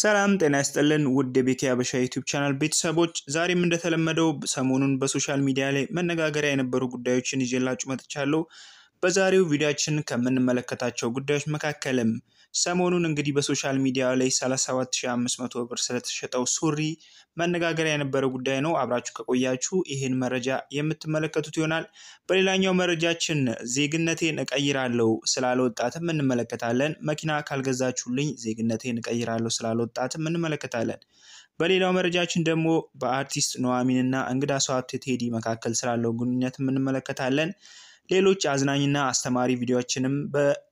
ሰላም ጤና ይስጥልን ውድ የቤቴ አበሻ ዩቲዩብ ቻናል ቤተሰቦች፣ ዛሬም እንደተለመደው ሰሞኑን በሶሻል ሚዲያ ላይ መነጋገሪያ የነበሩ ጉዳዮችን ይዤላችሁ መጥቻለሁ። በዛሬው ቪዲዮችን ከምንመለከታቸው ጉዳዮች መካከልም ሰሞኑን እንግዲህ በሶሻል ሚዲያ ላይ 37500 ብር ስለተሸጠው ሱሪ መነጋገሪያ የነበረው ጉዳይ ነው። አብራችሁ ከቆያችሁ ይህን መረጃ የምትመለከቱት ይሆናል። በሌላኛው መረጃችን ዜግነቴን እቀይራለሁ ስላለ ወጣትም እንመለከታለን። መኪና ካልገዛችሁልኝ ዜግነቴን እቀይራለሁ ስላለ ወጣትም እንመለከታለን። በሌላው መረጃችን ደግሞ በአርቲስት እና እንግዳ ሰው ሀብቴ ቴዲ መካከል ስላለው ግንኙነት እንመለከታለን። ሌሎች አዝናኝና አስተማሪ ቪዲዮዎችንም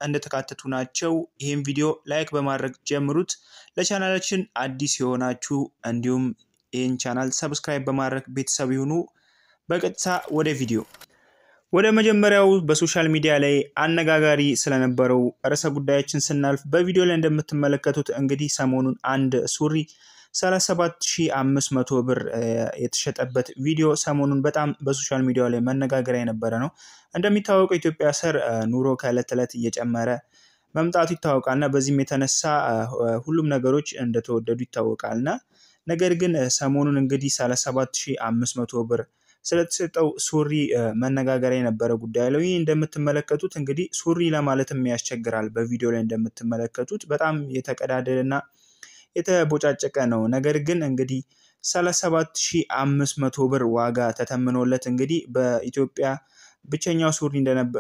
እንደተካተቱ ናቸው። ይህም ቪዲዮ ላይክ በማድረግ ጀምሩት። ለቻናላችን አዲስ የሆናችሁ እንዲሁም ይህን ቻናል ሰብስክራይብ በማድረግ ቤተሰብ ይሁኑ። በቀጥታ ወደ ቪዲዮ ወደ መጀመሪያው በሶሻል ሚዲያ ላይ አነጋጋሪ ስለነበረው ርዕሰ ጉዳያችን ስናልፍ በቪዲዮ ላይ እንደምትመለከቱት እንግዲህ ሰሞኑን አንድ ሱሪ 37500 ብር የተሸጠበት ቪዲዮ ሰሞኑን በጣም በሶሻል ሚዲያ ላይ መነጋገሪያ የነበረ ነው። እንደሚታወቀው ኢትዮጵያ ስር ኑሮ ከዕለት ዕለት እየጨመረ መምጣቱ ይታወቃል እና በዚህም የተነሳ ሁሉም ነገሮች እንደተወደዱ ይታወቃል እና ነገር ግን ሰሞኑን እንግዲህ 37500 ብር ስለተሰጠው ሱሪ መነጋገሪያ የነበረ ጉዳይ ነው። ይህ እንደምትመለከቱት እንግዲህ ሱሪ ለማለትም ያስቸግራል። በቪዲዮ ላይ እንደምትመለከቱት በጣም የተቀዳደለና የተቦጫጨቀ ነው። ነገር ግን እንግዲህ 37500 ብር ዋጋ ተተምኖለት እንግዲህ በኢትዮጵያ ብቸኛው ሱሪ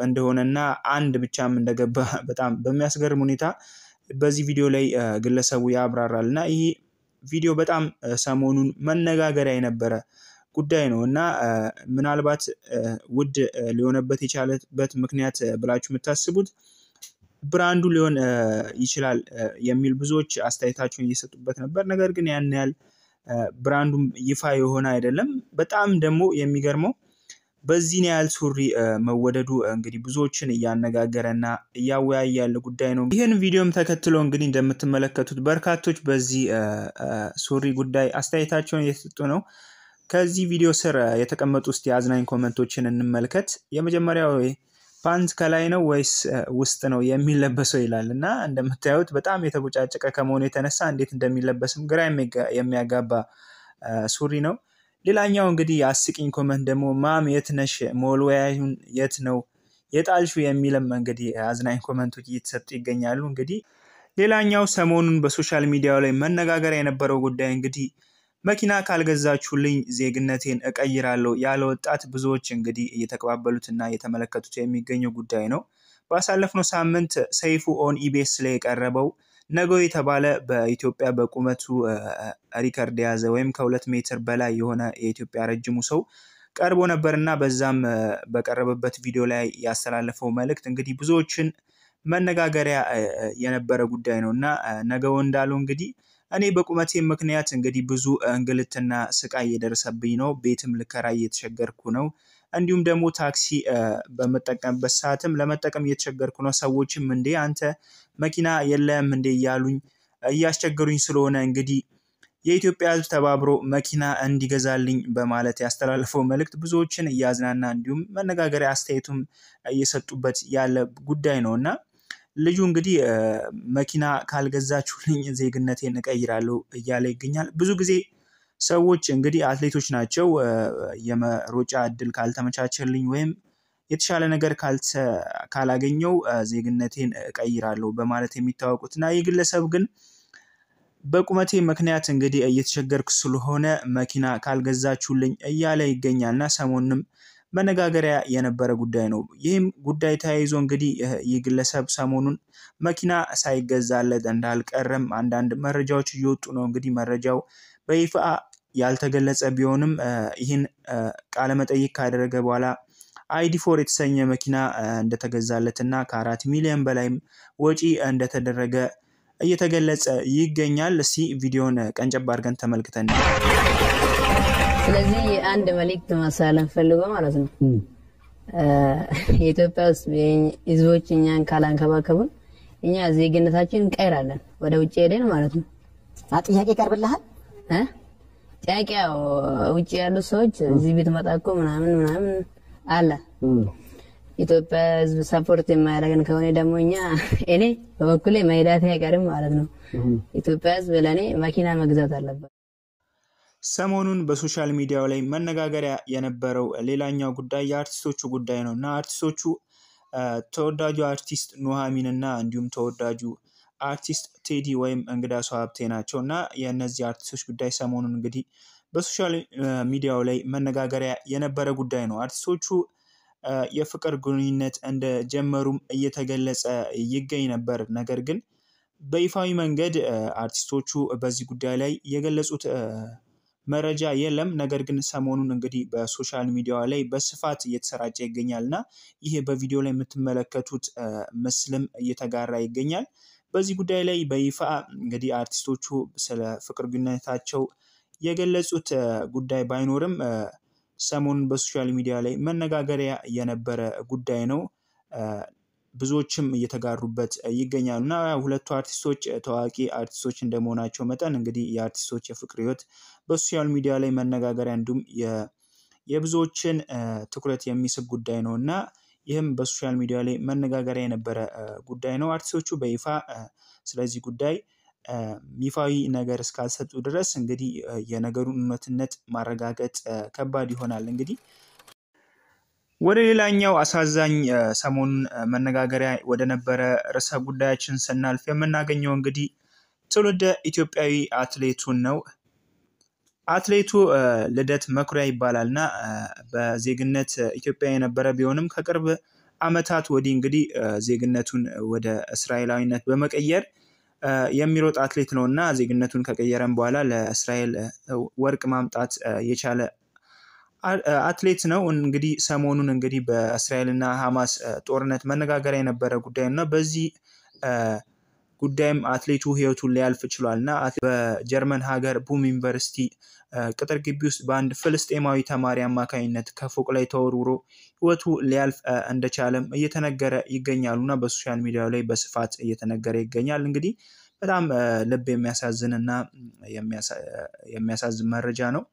እንደሆነና አንድ ብቻም እንደገባ በጣም በሚያስገርም ሁኔታ በዚህ ቪዲዮ ላይ ግለሰቡ ያብራራል እና ይህ ቪዲዮ በጣም ሰሞኑን መነጋገሪያ የነበረ ጉዳይ ነው እና ምናልባት ውድ ሊሆነበት የቻለበት ምክንያት ብላችሁ የምታስቡት ብራንዱ ሊሆን ይችላል የሚል ብዙዎች አስተያየታቸውን እየሰጡበት ነበር። ነገር ግን ያን ያህል ብራንዱም ይፋ የሆነ አይደለም። በጣም ደግሞ የሚገርመው በዚህን ያህል ሱሪ መወደዱ እንግዲህ ብዙዎችን እያነጋገረና እያወያየ ያለ ጉዳይ ነው። ይህን ቪዲዮም ተከትሎ እንግዲህ እንደምትመለከቱት በርካቶች በዚህ ሱሪ ጉዳይ አስተያየታቸውን እየሰጡ ነው። ከዚህ ቪዲዮ ስር የተቀመጡ ውስጥ የአዝናኝ ኮመንቶችን እንመልከት። የመጀመሪያው ፓንት ከላይ ነው ወይስ ውስጥ ነው የሚለበሰው ይላል እና እንደምታዩት በጣም የተቦጫጨቀ ከመሆኑ የተነሳ እንዴት እንደሚለበስም ግራ የሚያጋባ ሱሪ ነው። ሌላኛው እንግዲህ አስቂኝ ኮመንት ደግሞ ማም የት ነሽ? መወልወያዩን የት ነው የጣልሹ የሚልም እንግዲህ አዝናኝ ኮመንቶች እየተሰጡ ይገኛሉ። እንግዲህ ሌላኛው ሰሞኑን በሶሻል ሚዲያው ላይ መነጋገር የነበረው ጉዳይ እንግዲህ መኪና ካልገዛችሁልኝ ዜግነቴን እቀይራለሁ ያለ ወጣት ብዙዎች እንግዲህ እየተቀባበሉትና እየተመለከቱት የሚገኘው ጉዳይ ነው። ባሳለፍነው ሳምንት ሰይፉ ኦን ኢቤስ ላይ የቀረበው ነገው የተባለ በኢትዮጵያ በቁመቱ ሪከርድ የያዘ ወይም ከሁለት ሜትር በላይ የሆነ የኢትዮጵያ ረጅሙ ሰው ቀርቦ ነበር እና በዛም በቀረበበት ቪዲዮ ላይ ያስተላለፈው መልእክት እንግዲህ ብዙዎችን መነጋገሪያ የነበረ ጉዳይ ነው እና ነገው እንዳለው እንግዲህ እኔ በቁመቴ ምክንያት እንግዲህ ብዙ እንግልትና ስቃይ እየደረሰብኝ ነው። ቤትም ልከራ እየተቸገርኩ ነው። እንዲሁም ደግሞ ታክሲ በምጠቀምበት ሰዓትም ለመጠቀም እየተቸገርኩ ነው። ሰዎችም እንዴ አንተ መኪና የለም እንዴ እያሉኝ እያስቸገሩኝ ስለሆነ እንግዲህ የኢትዮጵያ ሕዝብ ተባብሮ መኪና እንዲገዛልኝ በማለት ያስተላለፈው መልእክት ብዙዎችን እያዝናና እንዲሁም መነጋገሪያ አስተያየቱም እየሰጡበት ያለ ጉዳይ ነው እና ልጁ እንግዲህ መኪና ካልገዛችሁልኝ ዜግነቴን እቀይራለሁ እያለ ይገኛል። ብዙ ጊዜ ሰዎች እንግዲህ አትሌቶች ናቸው የመሮጫ እድል ካልተመቻቸልኝ ወይም የተሻለ ነገር ካላገኘው ዜግነቴን እቀይራለሁ በማለት የሚታወቁት እና ይህ ግለሰብ ግን በቁመቴ ምክንያት እንግዲህ እየተቸገርኩ ስለሆነ መኪና ካልገዛችሁልኝ እያለ ይገኛል እና ሰሞንም መነጋገሪያ የነበረ ጉዳይ ነው። ይህም ጉዳይ ተያይዞ እንግዲህ ይህ ግለሰብ ሰሞኑን መኪና ሳይገዛለት እንዳልቀረም አንዳንድ መረጃዎች እየወጡ ነው። እንግዲህ መረጃው በይፋ ያልተገለጸ ቢሆንም ይህን ቃለመጠይቅ ካደረገ በኋላ አይዲ ፎር የተሰኘ መኪና እና ከአራት ሚሊዮን በላይም ወጪ እንደተደረገ እየተገለጸ ይገኛል። እስቲ ቪዲዮን ቀንጨብ አድርገን ተመልክተን ስለዚህ አንድ መልእክት ማሳለፍ ፈልጎ ማለት ነው የኢትዮጵያ ውስጥ ህዝቦች እኛን ካላንከባከቡን እኛ ዜግነታችን እንቀይራለን፣ ወደ ውጭ ሄደን ማለት ነው። ጥያቄ ቀርብልሃል ጥያቄ ያው ውጭ ያሉ ሰዎች እዚህ ቤት መጣ እኮ ምናምን ምናምን አለ። ኢትዮጵያ ህዝብ ሰፖርት የማያደርገን ከሆነ ደግሞ እኛ እኔ በበኩሌ መሄዳት አይቀርም ማለት ነው። ኢትዮጵያ ህዝብ ለእኔ መኪና መግዛት አለበት። ሰሞኑን በሶሻል ሚዲያው ላይ መነጋገሪያ የነበረው ሌላኛው ጉዳይ የአርቲስቶቹ ጉዳይ ነው እና አርቲስቶቹ ተወዳጁ አርቲስት ኑሐሚን እና እንዲሁም ተወዳጁ አርቲስት ቴዲ ወይም እንግዳ ሰው ሀብቴ ናቸው እና የእነዚህ አርቲስቶች ጉዳይ ሰሞኑን እንግዲህ በሶሻል ሚዲያው ላይ መነጋገሪያ የነበረ ጉዳይ ነው። አርቲስቶቹ የፍቅር ግንኙነት እንደጀመሩም እየተገለጸ ይገኝ ነበር። ነገር ግን በይፋዊ መንገድ አርቲስቶቹ በዚህ ጉዳይ ላይ የገለጹት መረጃ የለም። ነገር ግን ሰሞኑን እንግዲህ በሶሻል ሚዲያ ላይ በስፋት እየተሰራጨ ይገኛል እና ይሄ በቪዲዮ ላይ የምትመለከቱት ምስልም እየተጋራ ይገኛል። በዚህ ጉዳይ ላይ በይፋ እንግዲህ አርቲስቶቹ ስለ ፍቅር ግንኙነታቸው የገለጹት ጉዳይ ባይኖርም ሰሞኑን በሶሻል ሚዲያ ላይ መነጋገሪያ የነበረ ጉዳይ ነው። ብዙዎችም እየተጋሩበት ይገኛሉ እና ሁለቱ አርቲስቶች ታዋቂ አርቲስቶች እንደመሆናቸው መጠን እንግዲህ የአርቲስቶች የፍቅር ህይወት በሶሻል ሚዲያ ላይ መነጋገሪያ እንዲሁም የብዙዎችን ትኩረት የሚስብ ጉዳይ ነው እና ይህም በሶሻል ሚዲያ ላይ መነጋገሪያ የነበረ ጉዳይ ነው። አርቲስቶቹ በይፋ ስለዚህ ጉዳይ ይፋዊ ነገር እስካልሰጡ ድረስ እንግዲህ የነገሩን እውነትነት ማረጋገጥ ከባድ ይሆናል። እንግዲህ ወደ ሌላኛው አሳዛኝ ሰሞኑን መነጋገሪያ ወደ ነበረ ርዕሰ ጉዳያችን ስናልፍ የምናገኘው እንግዲህ ትውልደ ኢትዮጵያዊ አትሌቱን ነው። አትሌቱ ልደት መኩሪያ ይባላል እና በዜግነት ኢትዮጵያ የነበረ ቢሆንም ከቅርብ ዓመታት ወዲህ እንግዲህ ዜግነቱን ወደ እስራኤላዊነት በመቀየር የሚሮጥ አትሌት ነው እና ዜግነቱን ከቀየረም በኋላ ለእስራኤል ወርቅ ማምጣት የቻለ አትሌት ነው። እንግዲህ ሰሞኑን እንግዲህ በእስራኤልና ሐማስ ጦርነት መነጋገሪያ የነበረ ጉዳይ እና በዚህ ጉዳይም አትሌቱ ህይወቱን ሊያልፍ ችሏል እና በጀርመን ሀገር ቡም ዩኒቨርሲቲ ቅጥር ግቢ ውስጥ በአንድ ፍልስጤማዊ ተማሪ አማካኝነት ከፎቅ ላይ ተወርውሮ ህይወቱ ሊያልፍ እንደቻለም እየተነገረ ይገኛሉ እና በሶሻል ሚዲያ ላይ በስፋት እየተነገረ ይገኛል። እንግዲህ በጣም ልብ የሚያሳዝን እና የሚያሳዝን መረጃ ነው።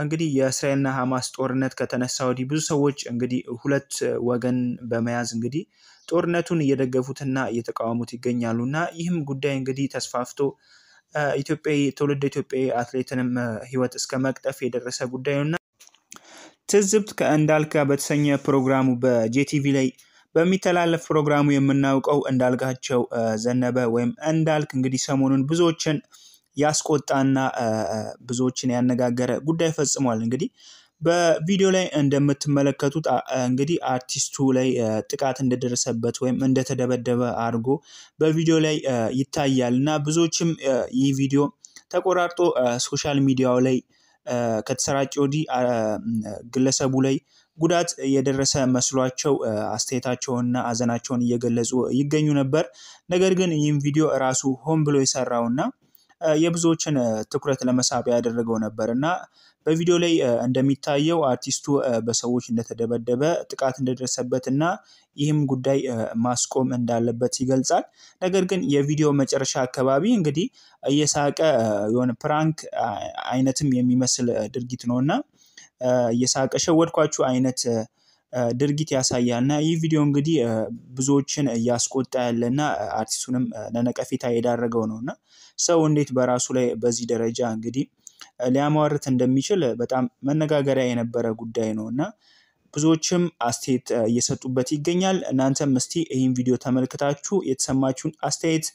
እንግዲህ የእስራኤልና ሐማስ ጦርነት ከተነሳ ወዲህ ብዙ ሰዎች እንግዲህ ሁለት ወገን በመያዝ እንግዲህ ጦርነቱን እየደገፉትና እየተቃወሙት ይገኛሉ እና ይህም ጉዳይ እንግዲህ ተስፋፍቶ ኢትዮጵያዊ ትውልድ ኢትዮጵያዊ አትሌትንም ህይወት እስከ መቅጠፍ የደረሰ ነው እና ትዝብት ከእንዳልካ በተሰኘ ፕሮግራሙ በጄቲቪ ላይ በሚተላለፍ ፕሮግራሙ የምናውቀው እንዳልጋቸው ዘነበ ወይም እንዳልክ እንግዲህ ሰሞኑን ብዙዎችን ያስቆጣና ብዙዎችን ያነጋገረ ጉዳይ ፈጽሟል። እንግዲህ በቪዲዮ ላይ እንደምትመለከቱት እንግዲህ አርቲስቱ ላይ ጥቃት እንደደረሰበት ወይም እንደተደበደበ አድርጎ በቪዲዮ ላይ ይታያል እና ብዙዎችም ይህ ቪዲዮ ተቆራርጦ ሶሻል ሚዲያው ላይ ከተሰራጨ ወዲህ ግለሰቡ ላይ ጉዳት የደረሰ መስሏቸው አስተያየታቸውንና ሀዘናቸውን እየገለጹ ይገኙ ነበር። ነገር ግን ይህም ቪዲዮ ራሱ ሆን ብሎ የሰራውና የብዙዎችን ትኩረት ለመሳብ ያደረገው ነበር እና በቪዲዮ ላይ እንደሚታየው አርቲስቱ በሰዎች እንደተደበደበ ጥቃት እንደደረሰበት እና ይህም ጉዳይ ማስቆም እንዳለበት ይገልጻል። ነገር ግን የቪዲዮ መጨረሻ አካባቢ እንግዲህ እየሳቀ የሆነ ፕራንክ አይነትም የሚመስል ድርጊት ነው እና እየሳቀ ሸወድኳችሁ አይነት ድርጊት ያሳያል። እና ይህ ቪዲዮ እንግዲህ ብዙዎችን እያስቆጣ ያለ እና አርቲስቱንም ለነቀፌታ የዳረገው ነው። እና ሰው እንዴት በራሱ ላይ በዚህ ደረጃ እንግዲህ ሊያሟርት እንደሚችል በጣም መነጋገሪያ የነበረ ጉዳይ ነው እና ብዙዎችም አስተያየት እየሰጡበት ይገኛል። እናንተም እስቲ ይህን ቪዲዮ ተመልክታችሁ የተሰማችሁን አስተያየት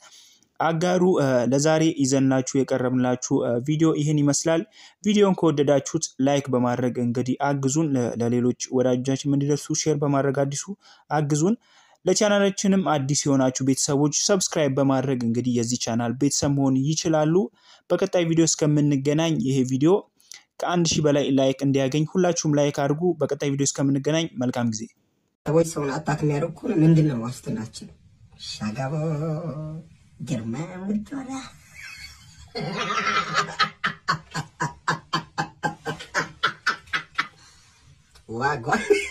አጋሩ። ለዛሬ ይዘንላችሁ የቀረብንላችሁ ቪዲዮ ይህን ይመስላል። ቪዲዮን ከወደዳችሁት ላይክ በማድረግ እንግዲህ አግዙን። ለሌሎች ወዳጆቻችን እንዲደርሱ ሼር በማድረግ አዲሱ አግዙን። ለቻናላችንም አዲስ የሆናችሁ ቤተሰቦች ሰብስክራይብ በማድረግ እንግዲህ የዚህ ቻናል ቤተሰብ መሆን ይችላሉ። በቀጣይ ቪዲዮ እስከምንገናኝ ይሄ ቪዲዮ ከአንድ ሺህ በላይ ላይክ እንዲያገኝ ሁላችሁም ላይክ አድርጉ። በቀጣይ ቪዲዮ እስከምንገናኝ መልካም ጊዜ። ሰዎች ሰውን አታክ የሚያደርጉ ምንድን ነው ዋስትናችን? ሻጋቦ Germán Vitora. O agora.